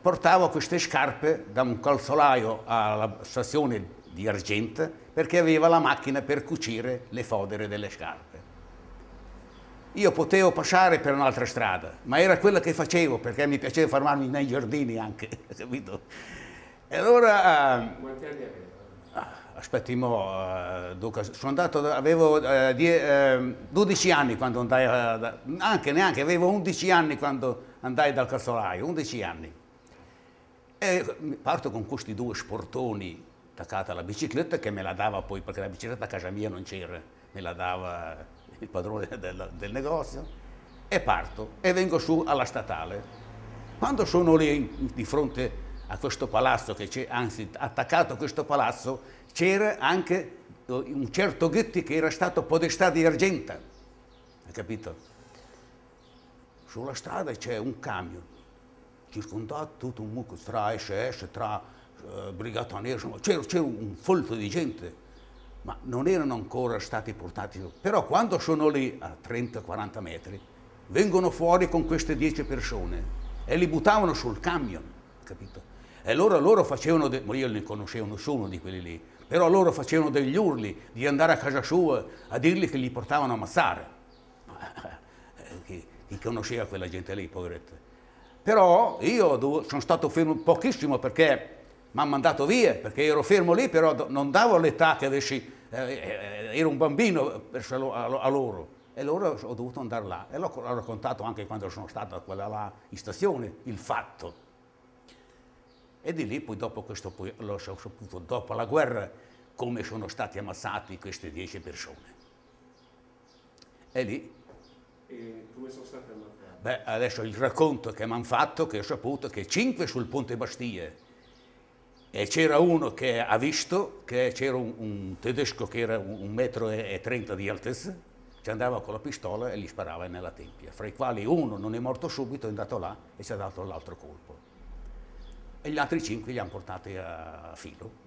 portavo queste scarpe da un calzolaio alla stazione di Argenta perché aveva la macchina per cucire le fodere delle scarpe. Io potevo passare per un'altra strada, ma era quella che facevo perché mi piaceva fermarmi nei giardini anche, capito? E allora... Eh, Quanti anni avevi? Aspetti, mo, eh, Duca, sono andato, avevo eh, die, eh, 12 anni quando andai, eh, a, anche neanche, avevo 11 anni quando andai dal calzolaio, 11 anni. E parto con questi due sportoni attaccata alla bicicletta che me la dava poi, perché la bicicletta a casa mia non c'era, me la dava il padrone del, del negozio. E parto e vengo su alla statale. Quando sono lì in, di fronte a questo palazzo, che c'è, anzi attaccato a questo palazzo, c'era anche eh, un certo Ghetti che era stato podestà di Argenta, hai capito? Sulla strada c'è un camion circondato tutto un mucchio, tra SS, tra eh, Brigata Nera, c'era un folto di gente, ma non erano ancora stati portati Però quando sono lì a 30-40 metri, vengono fuori con queste 10 persone e li buttavano sul camion, capito? E allora loro facevano, ma io ne conoscevo nessuno di quelli lì, però loro facevano degli urli di andare a casa sua a dirgli che li portavano a ammazzare. Ma, chi, chi conosceva quella gente lì, poveretta? Però io sono stato fermo pochissimo perché mi hanno mandato via, perché ero fermo lì, però non davo l'età che avessi, eh, eh ero un bambino a loro. E loro ho dovuto andare là. E l'ho raccontato anche quando sono stato a quella là in stazione, il fatto. E di lì poi dopo questo, poi, l'ho saputo dopo la guerra, come sono stati ammazzati queste dieci persone. E lì e come sono state ammazzate? Beh, adesso il racconto che mi hanno fatto, che ho saputo, che cinque sul ponte Bastiglie. E c'era uno che ha visto, che c'era un, un, tedesco che era un metro e trenta di altezza, ci andava con la pistola e gli sparava nella tempia, fra i quali uno non è morto subito, è andato là e ci ha dato l'altro colpo. E gli altri cinque li hanno portati a filo.